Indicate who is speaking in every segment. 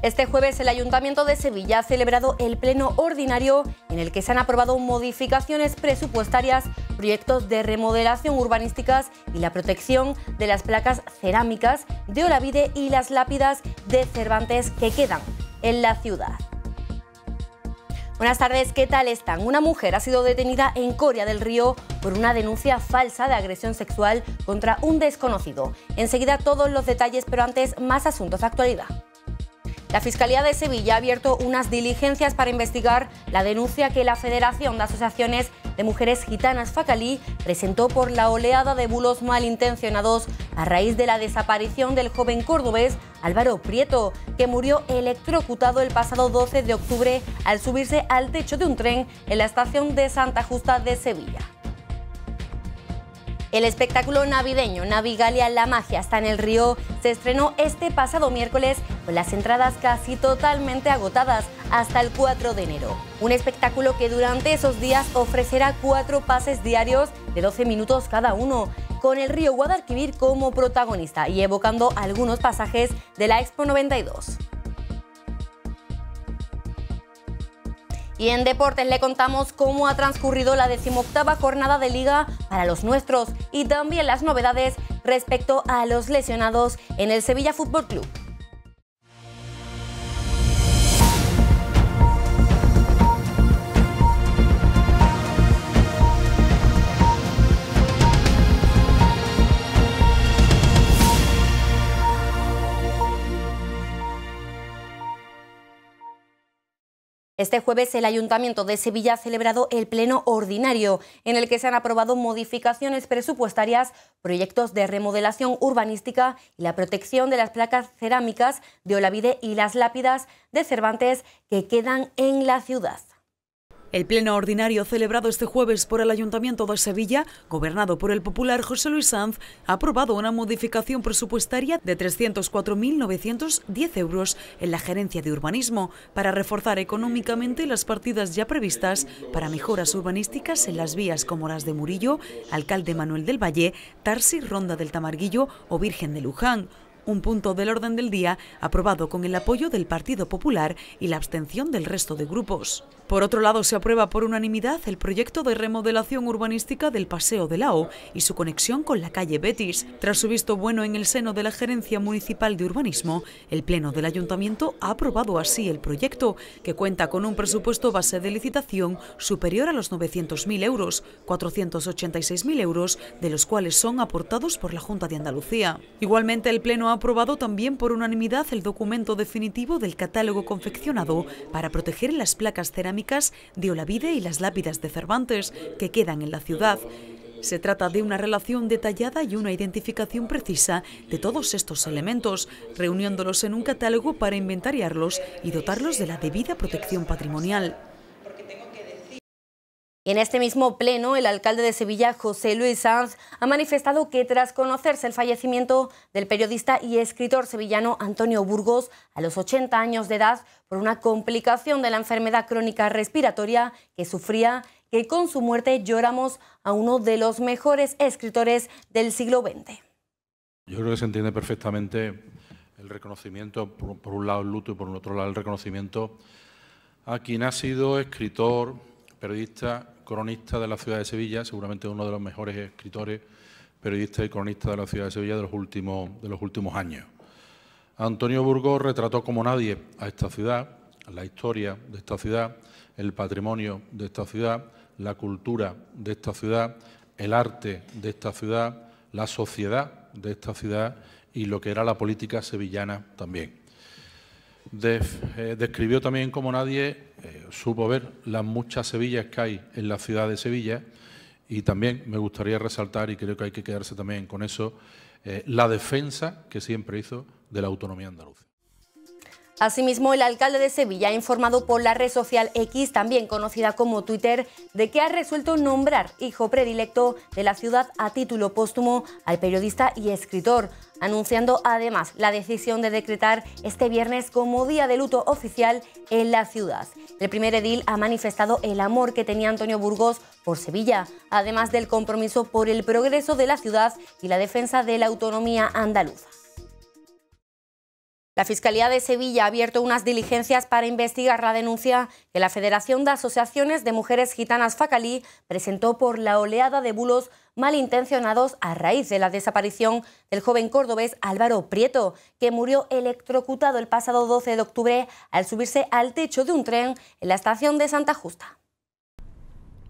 Speaker 1: Este jueves el Ayuntamiento de Sevilla ha celebrado el Pleno Ordinario en el que se han aprobado modificaciones presupuestarias, proyectos de remodelación urbanísticas y la protección de las placas cerámicas de Olavide y las lápidas de Cervantes que quedan en la ciudad. Buenas tardes, ¿qué tal están? Una mujer ha sido detenida en Coria del Río por una denuncia falsa de agresión sexual contra un desconocido. Enseguida todos los detalles, pero antes más asuntos de actualidad. La Fiscalía de Sevilla ha abierto unas diligencias para investigar la denuncia que la Federación de Asociaciones de Mujeres Gitanas Facalí presentó por la oleada de bulos malintencionados a raíz de la desaparición del joven cordobés Álvaro Prieto, que murió electrocutado el pasado 12 de octubre al subirse al techo de un tren en la estación de Santa Justa de Sevilla. El espectáculo navideño Navigalia La Magia está en el río se estrenó este pasado miércoles con las entradas casi totalmente agotadas hasta el 4 de enero. Un espectáculo que durante esos días ofrecerá cuatro pases diarios de 12 minutos cada uno, con el río Guadalquivir como protagonista y evocando algunos pasajes de la Expo 92. Y en deportes le contamos cómo ha transcurrido la decimoctava jornada de liga para los nuestros y también las novedades respecto a los lesionados en el Sevilla Fútbol Club. Este jueves el Ayuntamiento de Sevilla ha celebrado el Pleno Ordinario, en el que se han aprobado modificaciones presupuestarias, proyectos de remodelación urbanística y la protección de las placas cerámicas
Speaker 2: de Olavide y las lápidas de Cervantes que quedan en la ciudad. El pleno ordinario celebrado este jueves por el Ayuntamiento de Sevilla, gobernado por el popular José Luis Sanz, ha aprobado una modificación presupuestaria de 304.910 euros en la gerencia de urbanismo para reforzar económicamente las partidas ya previstas para mejoras urbanísticas en las vías como las de Murillo, Alcalde Manuel del Valle, Tarsi, Ronda del Tamarguillo o Virgen de Luján un punto del orden del día aprobado con el apoyo del Partido Popular y la abstención del resto de grupos. Por otro lado, se aprueba por unanimidad el proyecto de remodelación urbanística del Paseo de la O y su conexión con la calle Betis. Tras su visto bueno en el seno de la Gerencia Municipal de Urbanismo, el Pleno del Ayuntamiento ha aprobado así el proyecto, que cuenta con un presupuesto base de licitación superior a los 900.000 euros, 486.000 euros de los cuales son aportados por la Junta de Andalucía. Igualmente, el Pleno ha aprobado también por unanimidad el documento definitivo del catálogo confeccionado para proteger las placas cerámicas de Olavide y las lápidas de Cervantes que quedan en la ciudad. Se trata de una relación detallada y una identificación precisa de todos estos elementos, reuniéndolos en un catálogo para inventariarlos y dotarlos de la debida protección patrimonial.
Speaker 1: Y En este mismo pleno, el alcalde de Sevilla, José Luis Sanz, ha manifestado que tras conocerse el fallecimiento del periodista y escritor sevillano Antonio Burgos a los 80 años de edad por una complicación de la enfermedad crónica respiratoria que sufría, que con su muerte lloramos a uno de los mejores escritores del siglo XX.
Speaker 3: Yo creo que se entiende perfectamente el reconocimiento, por, por un lado el luto y por otro lado el reconocimiento a quien ha sido escritor, periodista cronista de la ciudad de Sevilla, seguramente uno de los mejores escritores, periodistas y cronistas de la ciudad de Sevilla de los últimos, de los últimos años. Antonio Burgos retrató como nadie a esta ciudad, la historia de esta ciudad, el patrimonio de esta ciudad, la cultura de esta ciudad, el arte de esta ciudad, la sociedad de esta ciudad y lo que era la política sevillana también. Eh, describió también como nadie eh, supo ver las muchas Sevillas que hay en la ciudad de Sevilla y también me gustaría resaltar, y creo que hay que quedarse también con eso, eh, la defensa que siempre hizo de la autonomía andaluza.
Speaker 1: Asimismo, el alcalde de Sevilla ha informado por la red social X, también conocida como Twitter, de que ha resuelto nombrar hijo predilecto de la ciudad a título póstumo al periodista y escritor, anunciando además la decisión de decretar este viernes como día de luto oficial en la ciudad. El primer edil ha manifestado el amor que tenía Antonio Burgos por Sevilla, además del compromiso por el progreso de la ciudad y la defensa de la autonomía andaluza. La Fiscalía de Sevilla ha abierto unas diligencias para investigar la denuncia que la Federación de Asociaciones de Mujeres Gitanas Facalí presentó por la oleada de bulos malintencionados a raíz de la desaparición del joven cordobés Álvaro Prieto, que murió electrocutado el pasado 12 de octubre al subirse al techo de un tren en la estación de Santa Justa.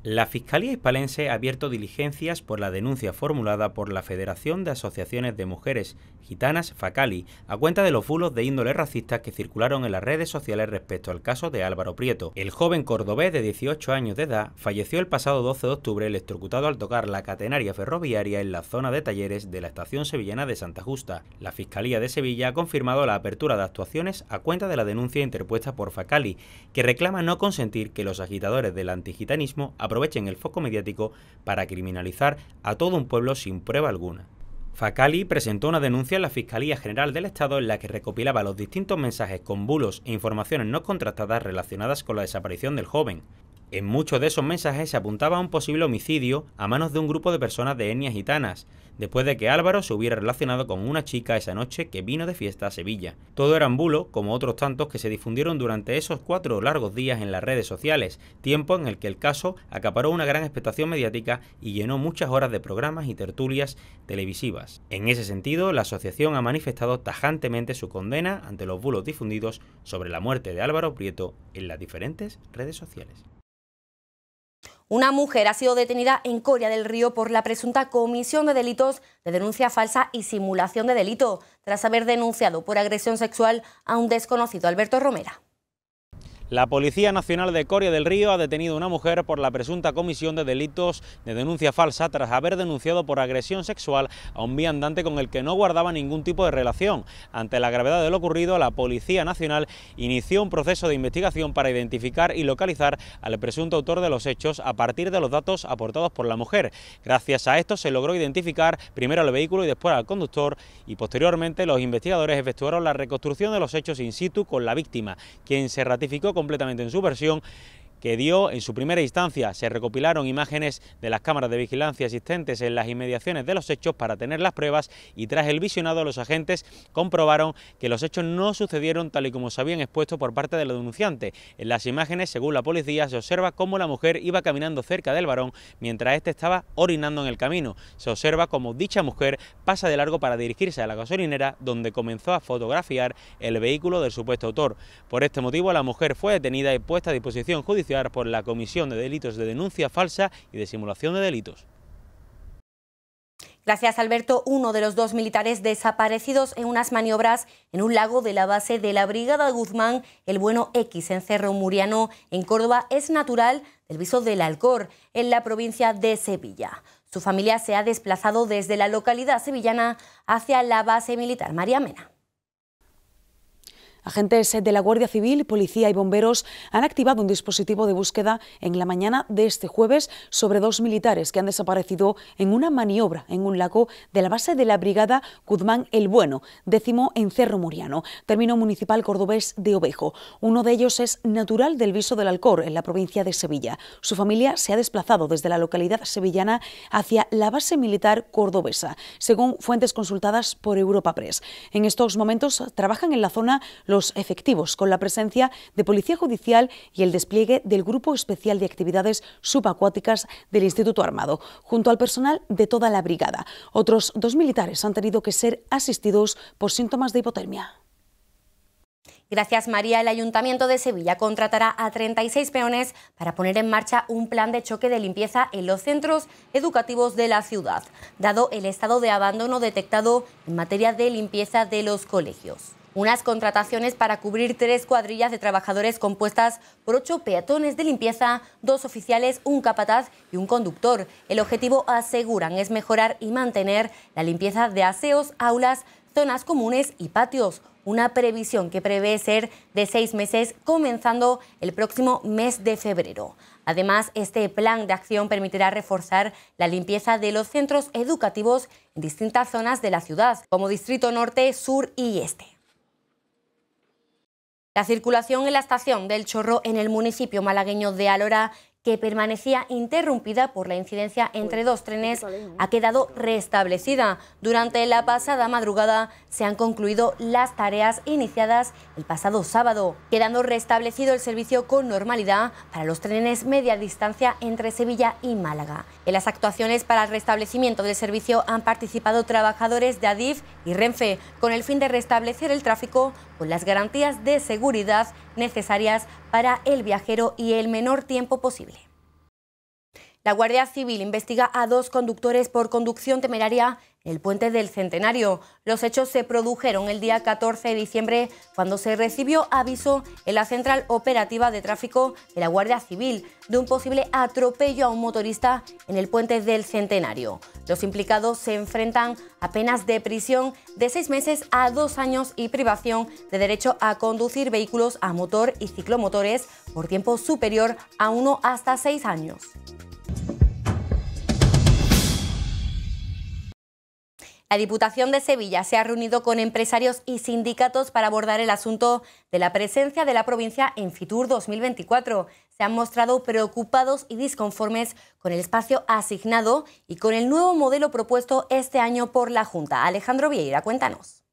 Speaker 4: La Fiscalía Hispalense ha abierto diligencias por la denuncia formulada por la Federación de Asociaciones de Mujeres Gitanas Facali a cuenta de los bulos de índole racista que circularon en las redes sociales respecto al caso de Álvaro Prieto. El joven cordobés de 18 años de edad falleció el pasado 12 de octubre electrocutado al tocar la catenaria ferroviaria en la zona de talleres de la estación sevillana de Santa Justa. La Fiscalía de Sevilla ha confirmado la apertura de actuaciones a cuenta de la denuncia interpuesta por Facali, que reclama no consentir que los agitadores del antigitanismo aprovechen el foco mediático para criminalizar a todo un pueblo sin prueba alguna. Facali presentó una denuncia en la Fiscalía General del Estado en la que recopilaba los distintos mensajes con bulos e informaciones no contrastadas relacionadas con la desaparición del joven. En muchos de esos mensajes se apuntaba a un posible homicidio a manos de un grupo de personas de etnias gitanas, después de que Álvaro se hubiera relacionado con una chica esa noche que vino de fiesta a Sevilla. Todo era bulo, como otros tantos que se difundieron durante esos cuatro largos días en las redes sociales, tiempo en el que el caso acaparó una gran expectación mediática y llenó muchas horas de programas y tertulias televisivas. En ese sentido, la asociación ha manifestado tajantemente su condena ante los bulos difundidos sobre la muerte de Álvaro Prieto en las diferentes redes sociales.
Speaker 1: Una mujer ha sido detenida en Coria del Río por la presunta comisión de delitos de denuncia falsa y simulación de delito, tras haber denunciado por agresión sexual a un desconocido Alberto Romera.
Speaker 4: La Policía Nacional de Coria del Río ha detenido a una mujer por la presunta comisión de delitos de denuncia falsa tras haber denunciado por agresión sexual a un viandante con el que no guardaba ningún tipo de relación. Ante la gravedad de lo ocurrido, la Policía Nacional inició un proceso de investigación para identificar y localizar al presunto autor de los hechos a partir de los datos aportados por la mujer. Gracias a esto se logró identificar primero al vehículo y después al conductor y posteriormente los investigadores efectuaron la reconstrucción de los hechos in situ con la víctima, quien se ratificó completamente en su versión que dio. En su primera instancia se recopilaron imágenes de las cámaras de vigilancia existentes en las inmediaciones de los hechos para tener las pruebas y tras el visionado los agentes comprobaron que los hechos no sucedieron tal y como se habían expuesto por parte de la denunciante. En las imágenes, según la policía, se observa cómo la mujer iba caminando cerca del varón mientras éste estaba orinando en el camino. Se observa cómo dicha mujer pasa de largo para dirigirse a la gasolinera donde comenzó a fotografiar el vehículo del supuesto autor. Por este motivo la mujer fue detenida y puesta a disposición judicial por la comisión de delitos de denuncia falsa y de simulación de delitos.
Speaker 1: Gracias, Alberto. Uno de los dos militares desaparecidos en unas maniobras en un lago de la base de la Brigada Guzmán, el Bueno X, en Cerro Muriano, en Córdoba, es natural del viso del Alcor, en la provincia de Sevilla. Su familia se ha desplazado desde la localidad sevillana hacia la base militar María Mena.
Speaker 2: Agentes de la Guardia Civil, Policía y Bomberos han activado un dispositivo de búsqueda en la mañana de este jueves sobre dos militares que han desaparecido en una maniobra en un lago de la base de la Brigada Guzmán el Bueno, décimo en Cerro Muriano, término municipal cordobés de Ovejo. Uno de ellos es natural del Viso del Alcor, en la provincia de Sevilla. Su familia se ha desplazado desde la localidad sevillana hacia la base militar cordobesa, según fuentes consultadas por Europa Press. En estos momentos trabajan en la zona los efectivos, con la presencia de Policía Judicial y el despliegue del Grupo Especial de Actividades Subacuáticas del Instituto Armado, junto al personal de toda la brigada. Otros dos militares han tenido que ser asistidos por síntomas de hipotermia.
Speaker 1: Gracias María, el Ayuntamiento de Sevilla contratará a 36 peones para poner en marcha un plan de choque de limpieza en los centros educativos de la ciudad, dado el estado de abandono detectado en materia de limpieza de los colegios unas contrataciones para cubrir tres cuadrillas de trabajadores compuestas por ocho peatones de limpieza, dos oficiales, un capataz y un conductor. El objetivo, aseguran, es mejorar y mantener la limpieza de aseos, aulas, zonas comunes y patios, una previsión que prevé ser de seis meses comenzando el próximo mes de febrero. Además, este plan de acción permitirá reforzar la limpieza de los centros educativos en distintas zonas de la ciudad, como Distrito Norte, Sur y Este. La circulación en la estación del Chorro en el municipio malagueño de Alora que permanecía interrumpida por la incidencia entre dos trenes, ha quedado restablecida. Durante la pasada madrugada se han concluido las tareas iniciadas el pasado sábado, quedando restablecido el servicio con normalidad para los trenes media distancia entre Sevilla y Málaga. En las actuaciones para el restablecimiento del servicio han participado trabajadores de Adif y Renfe, con el fin de restablecer el tráfico con las garantías de seguridad necesarias para el viajero y el menor tiempo posible. La Guardia Civil investiga a dos conductores por conducción temeraria el puente del Centenario. Los hechos se produjeron el día 14 de diciembre cuando se recibió aviso en la central operativa de tráfico de la Guardia Civil de un posible atropello a un motorista en el puente del Centenario. Los implicados se enfrentan a penas de prisión de seis meses a dos años y privación de derecho a conducir vehículos a motor y ciclomotores por tiempo superior a uno hasta seis años. La Diputación de Sevilla se ha reunido con empresarios y sindicatos para abordar el asunto de la presencia de la provincia en Fitur 2024. Se han mostrado preocupados y disconformes con el espacio asignado y con el nuevo modelo propuesto este año por la Junta. Alejandro Vieira, cuéntanos.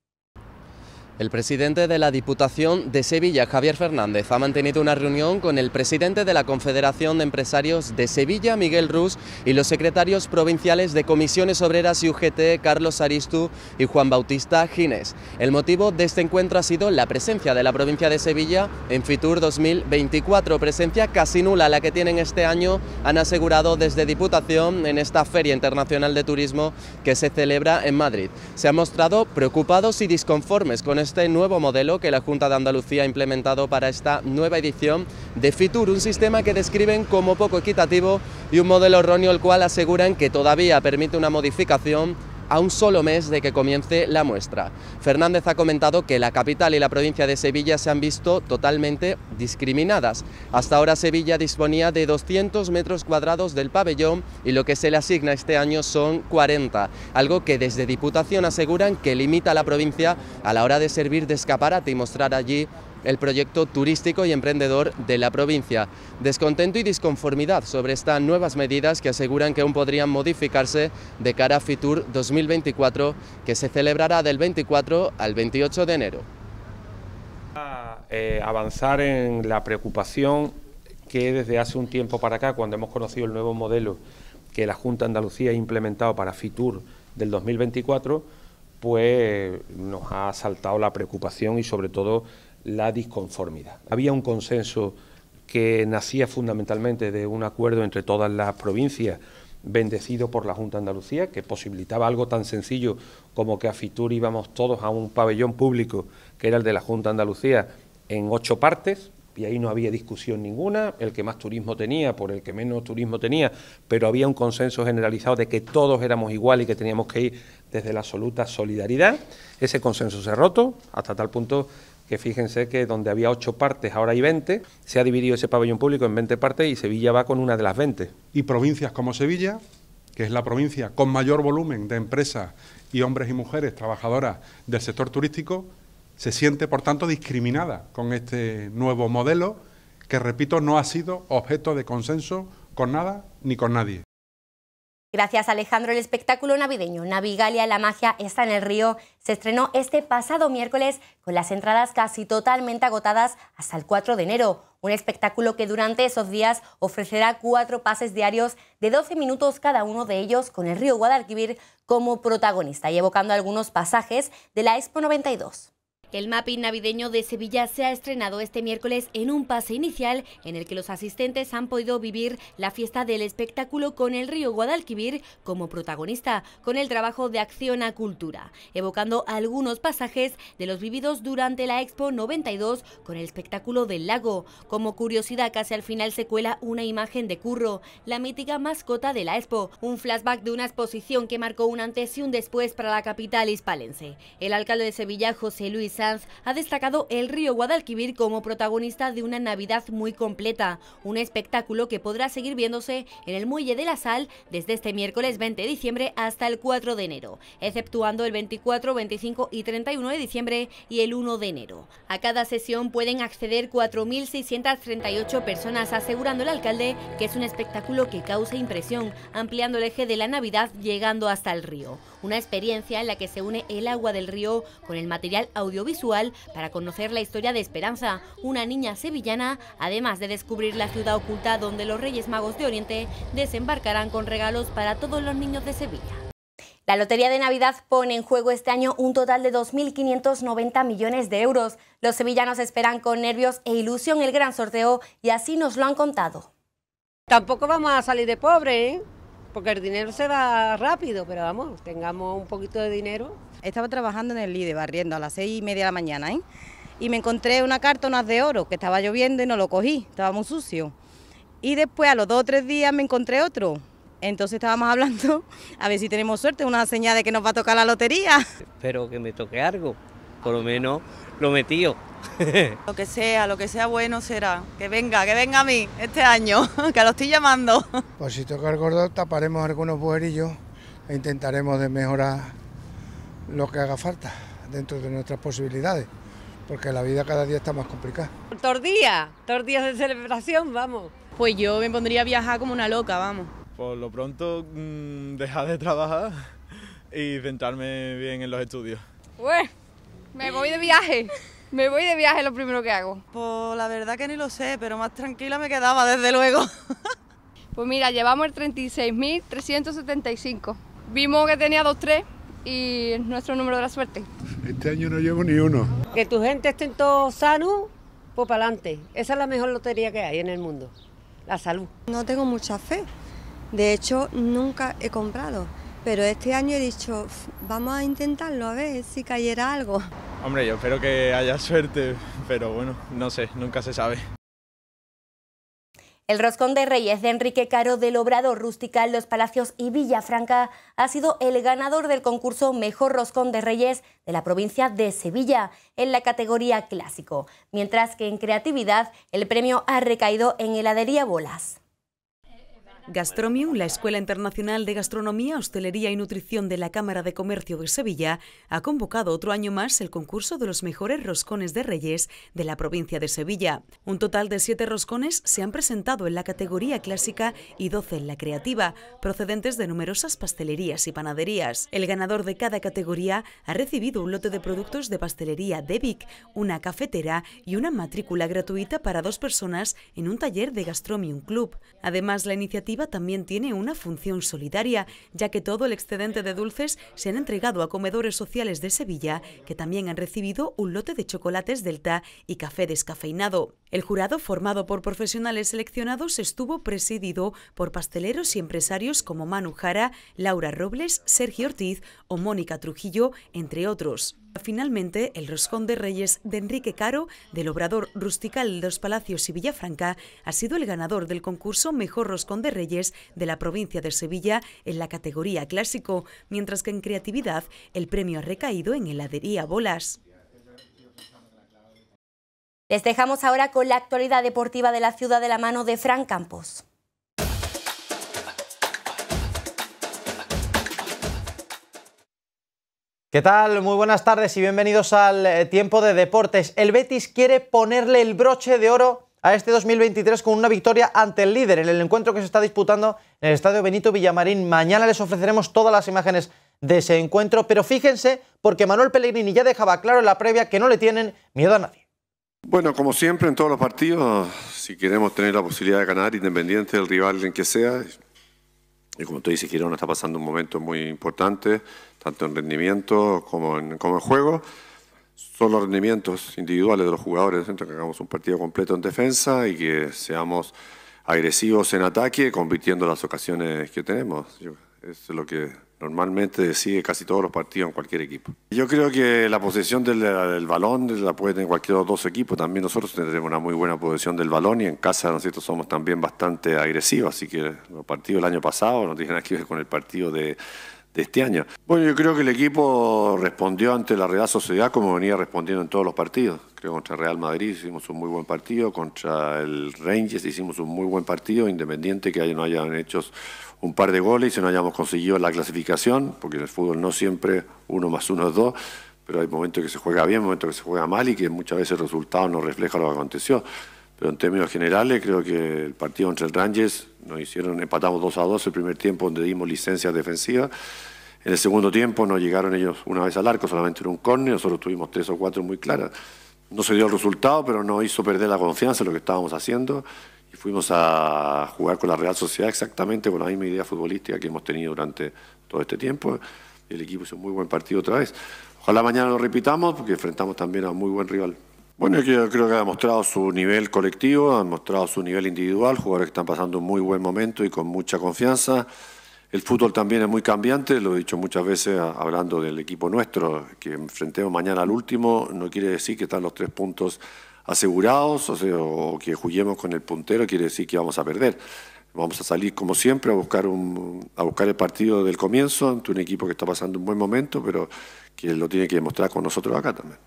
Speaker 5: El presidente de la Diputación de Sevilla, Javier Fernández, ha mantenido una reunión con el presidente de la Confederación de Empresarios de Sevilla, Miguel Ruz, y los secretarios provinciales de Comisiones Obreras y UGT, Carlos Aristu y Juan Bautista Gines. El motivo de este encuentro ha sido la presencia de la provincia de Sevilla en FITUR 2024, presencia casi nula la que tienen este año, han asegurado desde Diputación en esta Feria Internacional de Turismo que se celebra en Madrid. Se han mostrado preocupados y disconformes con este nuevo modelo que la Junta de Andalucía ha implementado para esta nueva edición de Fitur, un sistema que describen como poco equitativo y un modelo erróneo el cual aseguran que todavía permite una modificación a un solo mes de que comience la muestra. Fernández ha comentado que la capital y la provincia de Sevilla se han visto totalmente discriminadas. Hasta ahora Sevilla disponía de 200 metros cuadrados del pabellón y lo que se le asigna este año son 40, algo que desde Diputación aseguran que limita a la provincia a la hora de servir de escaparate y mostrar allí el proyecto turístico y emprendedor de la provincia. Descontento y disconformidad sobre estas nuevas medidas que aseguran que aún podrían modificarse de cara a Fitur 2024, que se celebrará del 24 al 28 de enero.
Speaker 4: Eh, avanzar en la preocupación que desde hace un tiempo para acá, cuando hemos conocido el nuevo modelo que la Junta de Andalucía ha implementado para FITUR del 2024, pues nos ha saltado la preocupación y sobre todo la disconformidad. Había un consenso que nacía fundamentalmente de un acuerdo entre todas las provincias bendecido por la Junta Andalucía, que posibilitaba algo tan sencillo como que a Fitur íbamos todos a un pabellón público, que era el de la Junta Andalucía, en ocho partes, y ahí no había discusión ninguna, el que más turismo tenía por el que menos turismo tenía, pero había un consenso generalizado de que todos éramos igual y que teníamos que ir desde la absoluta solidaridad. Ese consenso se ha roto hasta tal punto que fíjense que donde había ocho partes, ahora hay 20, se ha dividido ese pabellón público en 20 partes y Sevilla va con una de las 20. Y provincias como Sevilla, que es la provincia con mayor volumen de empresas y hombres y mujeres trabajadoras del sector turístico, se siente, por tanto,
Speaker 3: discriminada con este nuevo modelo que, repito, no ha sido objeto de consenso con nada ni con nadie.
Speaker 1: Gracias Alejandro, el espectáculo navideño Navigalia la magia está en el río se estrenó este pasado miércoles con las entradas casi totalmente agotadas hasta el 4 de enero. Un espectáculo que durante esos días ofrecerá cuatro pases diarios de 12 minutos cada uno de ellos con el río Guadalquivir como protagonista y evocando algunos pasajes de la Expo 92. El mapping navideño de Sevilla se ha estrenado este miércoles en un pase inicial en el que los asistentes han podido vivir la fiesta del espectáculo con el río Guadalquivir como protagonista, con el trabajo de Acción a Cultura, evocando algunos pasajes de los vividos durante la Expo 92 con el espectáculo del lago. Como curiosidad, casi al final se cuela una imagen de Curro, la mítica mascota de la Expo, un flashback de una exposición que marcó un antes y un después para la capital hispalense. El alcalde de Sevilla, José Luis ha destacado el río Guadalquivir como protagonista de una Navidad muy completa, un espectáculo que podrá seguir viéndose en el Muelle de la Sal desde este miércoles 20 de diciembre hasta el 4 de enero, exceptuando el 24, 25 y 31 de diciembre y el 1 de enero. A cada sesión pueden acceder 4.638 personas, asegurando el alcalde que es un espectáculo que causa impresión, ampliando el eje de la Navidad llegando hasta el río una experiencia en la que se une el agua del río con el material audiovisual para conocer la historia de Esperanza, una niña sevillana, además de descubrir la ciudad oculta donde los Reyes Magos de Oriente desembarcarán con regalos para todos los niños de Sevilla. La Lotería de Navidad pone en juego este año un total de 2.590 millones de euros. Los sevillanos esperan con nervios e ilusión el gran sorteo y así nos lo han contado. Tampoco vamos a salir de pobre, ¿eh? porque el dinero se va rápido, pero vamos, tengamos
Speaker 2: un poquito de dinero. Estaba trabajando en el LIDE, barriendo a las seis y media de la mañana, ¿eh? y me encontré una unas de oro que estaba lloviendo y no lo cogí, estaba muy sucio. Y después a los dos o tres días me encontré otro. Entonces estábamos hablando a ver si tenemos suerte, una señal de que nos va a tocar la lotería.
Speaker 4: Espero que me toque algo, por lo menos lo yo.
Speaker 2: Lo que sea, lo que sea bueno será. Que venga, que venga a mí este año, que lo estoy llamando.
Speaker 4: Pues si toca el gordo, taparemos algunos buerillos e intentaremos de mejorar lo que haga falta dentro de nuestras posibilidades, porque la vida cada día está más complicada.
Speaker 1: Tordía, días de celebración, vamos. Pues yo me pondría a
Speaker 6: viajar como una loca, vamos.
Speaker 4: Por lo pronto, mm, dejar de trabajar y centrarme bien en los estudios.
Speaker 6: Me voy de viaje. Me voy de viaje lo primero que hago. Pues la verdad que ni lo sé, pero más tranquila me quedaba, desde luego. pues mira, llevamos el 36.375. Vimos que tenía dos 3
Speaker 1: y es nuestro número de la suerte. Este año no llevo ni uno. Que tu gente esté en todo sano, pues para adelante. Esa es la mejor lotería que hay en el mundo, la salud. No
Speaker 5: tengo mucha fe. De hecho, nunca he comprado. Pero este año he dicho,
Speaker 1: vamos a intentarlo, a ver si cayera algo.
Speaker 4: Hombre, yo espero que haya suerte, pero bueno, no sé, nunca se sabe.
Speaker 1: El roscón de Reyes de Enrique Caro del Rústica en Los Palacios y Villafranca ha sido el ganador del concurso Mejor Roscón de Reyes de la provincia de Sevilla en la categoría clásico, mientras que en creatividad el premio ha recaído en heladería Bolas.
Speaker 2: Gastromium, la Escuela Internacional de Gastronomía, Hostelería y Nutrición de la Cámara de Comercio de Sevilla, ha convocado otro año más el concurso de los mejores roscones de Reyes de la provincia de Sevilla. Un total de siete roscones se han presentado en la categoría clásica y doce en la creativa, procedentes de numerosas pastelerías y panaderías. El ganador de cada categoría ha recibido un lote de productos de pastelería de una cafetera y una matrícula gratuita para dos personas en un taller de Gastromium Club. Además, la iniciativa también tiene una función solidaria, ya que todo el excedente de dulces se han entregado a comedores sociales de Sevilla, que también han recibido un lote de chocolates Delta y café descafeinado. El jurado, formado por profesionales seleccionados, estuvo presidido por pasteleros y empresarios como Manu Jara, Laura Robles, Sergio Ortiz o Mónica Trujillo, entre otros. Finalmente, el roscón de reyes de Enrique Caro, del obrador rustical de Los Palacios y Villafranca, ha sido el ganador del concurso Mejor Roscón de Reyes de la provincia de Sevilla en la categoría clásico, mientras que en creatividad el premio ha recaído en heladería Bolas.
Speaker 1: Les dejamos ahora con la actualidad deportiva de la ciudad de la mano de Fran Campos.
Speaker 7: ¿Qué tal? Muy buenas tardes y bienvenidos al eh, tiempo de deportes. El Betis quiere ponerle el broche de oro a este 2023 con una victoria ante el líder en el encuentro que se está disputando en el Estadio Benito Villamarín. Mañana les ofreceremos todas las imágenes de ese encuentro, pero fíjense porque Manuel Pellegrini ya dejaba claro en la previa que no le tienen miedo a nadie.
Speaker 3: Bueno, como siempre en todos los partidos, si queremos tener la posibilidad de ganar, independiente del rival en que sea, y como tú dices, Girona está pasando un momento muy importante, tanto en rendimiento como en, como juego. Son los rendimientos individuales de los jugadores, entonces que hagamos un partido completo en defensa y que seamos agresivos en ataque, convirtiendo las ocasiones que tenemos. Eso es lo que normalmente decide casi todos los partidos en cualquier equipo. Yo creo que la posesión del, balón la puede tener cualquiera de los dos equipos, también nosotros tendremos una muy buena posesión del balón y en casa nosotros somos también bastante agresivos, así que los partidos del año pasado nos tienen aquí que con el partido de, de este año. Bueno, yo creo que el equipo respondió ante la Real Sociedad como venía respondiendo en todos los partidos. Creo que contra Real Madrid hicimos un muy buen partido, contra el Rangers hicimos un muy buen partido, independiente que no hayan hechos un par de goles y si no hayamos conseguido la clasificación, porque en el fútbol no siempre uno más uno es dos, pero hay momentos que se juega bien, momentos que se juega mal y que muchas veces el resultado no refleja lo que aconteció. Pero en términos generales creo que el partido entre el Rangers nos hicieron, empatamos 2 a 2 el primer tiempo donde dimos licencia defensiva... En el segundo tiempo no llegaron ellos una vez al arco, solamente en un córner, nosotros tuvimos tres o cuatro muy claras. No se dio el resultado, pero no hizo perder la confianza en lo que estábamos haciendo fuimos a jugar con la Real Sociedad exactamente con la misma idea futbolística que hemos tenido durante todo este tiempo. El equipo hizo un muy buen partido otra vez. Ojalá mañana lo repitamos porque enfrentamos también a un muy buen rival. Bueno, yo creo que ha mostrado su nivel colectivo, ha mostrado su nivel individual, jugadores que están pasando un muy buen momento y con mucha confianza. El fútbol también es muy cambiante, lo he dicho muchas veces hablando del equipo nuestro, que enfrentemos mañana al último, no quiere decir que están los tres puntos asegurados o, sea, o que juguemos con el puntero quiere decir que vamos a perder. Vamos a salir como siempre a buscar, un, a buscar el partido del comienzo ante un equipo que está pasando un buen momento, pero que lo tiene que demostrar con nosotros acá también.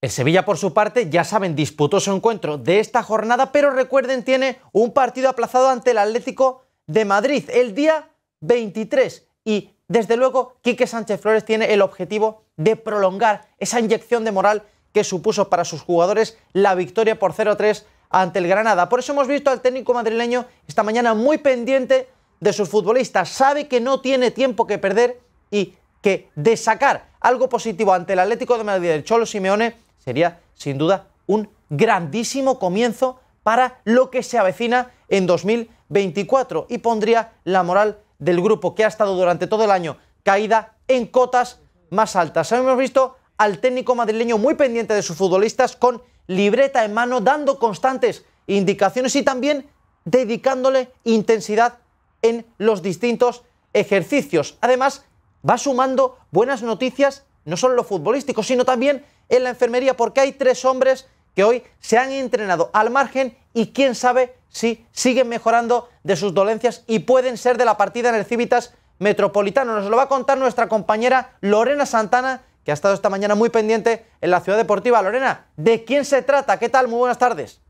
Speaker 4: El Sevilla,
Speaker 7: por su parte, ya saben, disputó su encuentro de esta jornada, pero recuerden, tiene un partido aplazado ante el Atlético de Madrid el día 23. Y desde luego, Quique Sánchez Flores tiene el objetivo de prolongar esa inyección de moral que supuso para sus jugadores la victoria por 0-3 ante el Granada. Por eso hemos visto al técnico madrileño esta mañana muy pendiente de sus futbolistas. Sabe que no tiene tiempo que perder y que de sacar algo positivo ante el Atlético de Madrid del Cholo Simeone sería sin duda un grandísimo comienzo para lo que se avecina en 2024 y pondría la moral del grupo que ha estado durante todo el año caída en cotas más altas. Hemos visto al técnico madrileño muy pendiente de sus futbolistas con libreta en mano, dando constantes indicaciones y también dedicándole intensidad en los distintos ejercicios. Además, va sumando buenas noticias, no solo en lo futbolístico, sino también en la enfermería, porque hay tres hombres que hoy se han entrenado al margen y quién sabe si siguen mejorando de sus dolencias y pueden ser de la partida en el Civitas Metropolitano. Nos lo va a contar nuestra compañera Lorena Santana, que ha estado esta mañana muy pendiente en la Ciudad Deportiva. Lorena, ¿de quién se trata? ¿Qué tal? Muy buenas tardes.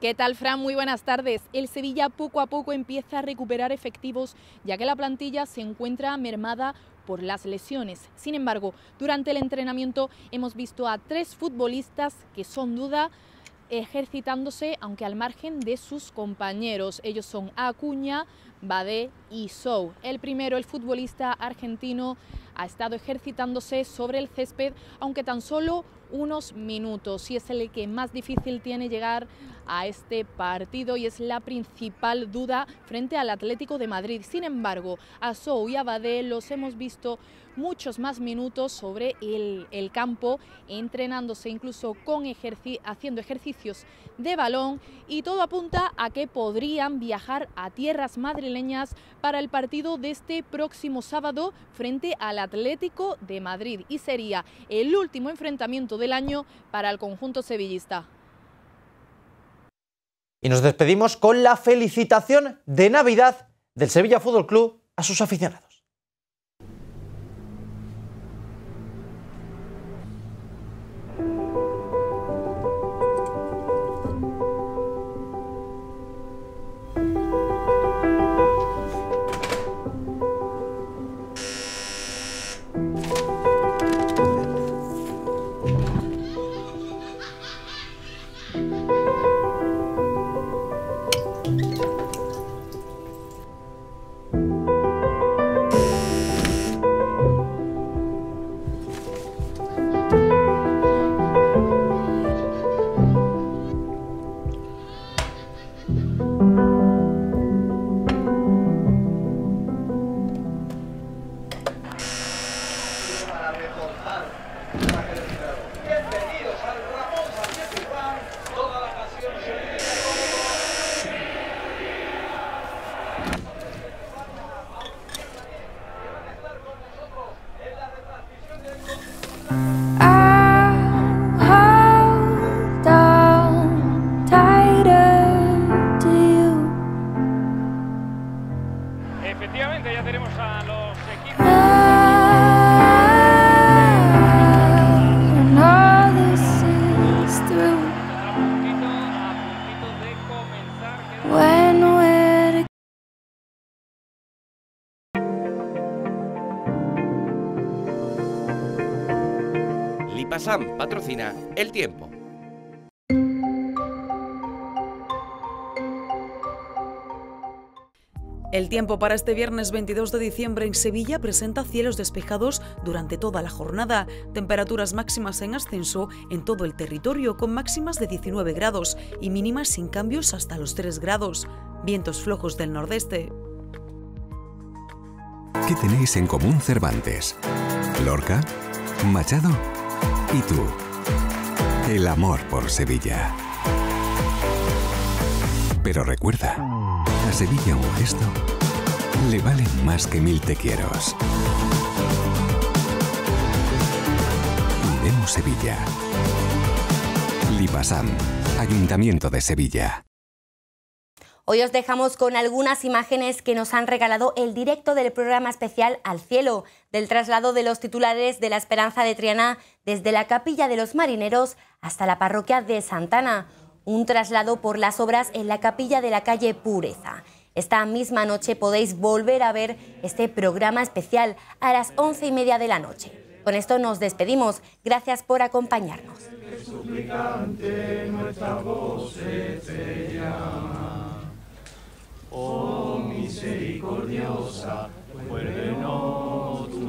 Speaker 6: ¿Qué tal, Fran? Muy buenas tardes. El Sevilla poco a poco empieza a recuperar efectivos, ya que la plantilla se encuentra mermada por las lesiones. Sin embargo, durante el entrenamiento hemos visto a tres futbolistas que son duda ejercitándose, aunque al margen de sus compañeros. Ellos son Acuña, Badé y Sou. El primero, el futbolista argentino ha estado ejercitándose sobre el césped, aunque tan solo unos minutos y es el que más difícil tiene llegar a este partido y es la principal duda frente al Atlético de Madrid. Sin embargo, a Sou y Abadé los hemos visto muchos más minutos sobre el, campo, entrenándose incluso con haciendo ejercicios de balón y todo apunta a que podrían viajar a tierras madrileñas para el partido de este próximo sábado frente al Atlético de Madrid y sería el último enfrentamiento del año para el conjunto sevillista.
Speaker 7: Y nos despedimos con la felicitación de Navidad del Sevilla Fútbol Club a sus aficionados.
Speaker 4: Sam patrocina
Speaker 2: El Tiempo. El tiempo para este viernes 22 de diciembre en Sevilla presenta cielos despejados durante toda la jornada, temperaturas máximas en ascenso en todo el territorio con máximas de 19 grados y mínimas sin cambios hasta los 3 grados, vientos flojos del nordeste. ¿Qué tenéis en común Cervantes? Lorca, Machado ¿Y tú? El amor por Sevilla. Pero recuerda, a Sevilla un gesto le valen más que mil te quieros. Vemos Sevilla. Lipasam, Ayuntamiento de Sevilla.
Speaker 1: Hoy os dejamos con algunas imágenes que nos han regalado el directo del programa especial Al Cielo, del traslado de los titulares de la Esperanza de Triana desde la Capilla de los Marineros hasta la parroquia de Santana, un traslado por las obras en la capilla de la calle Pureza. Esta misma noche podéis volver a ver este programa especial a las once y media de la noche. Con esto nos despedimos. Gracias por acompañarnos.
Speaker 4: Oh misericordiosa, vuélvenos no.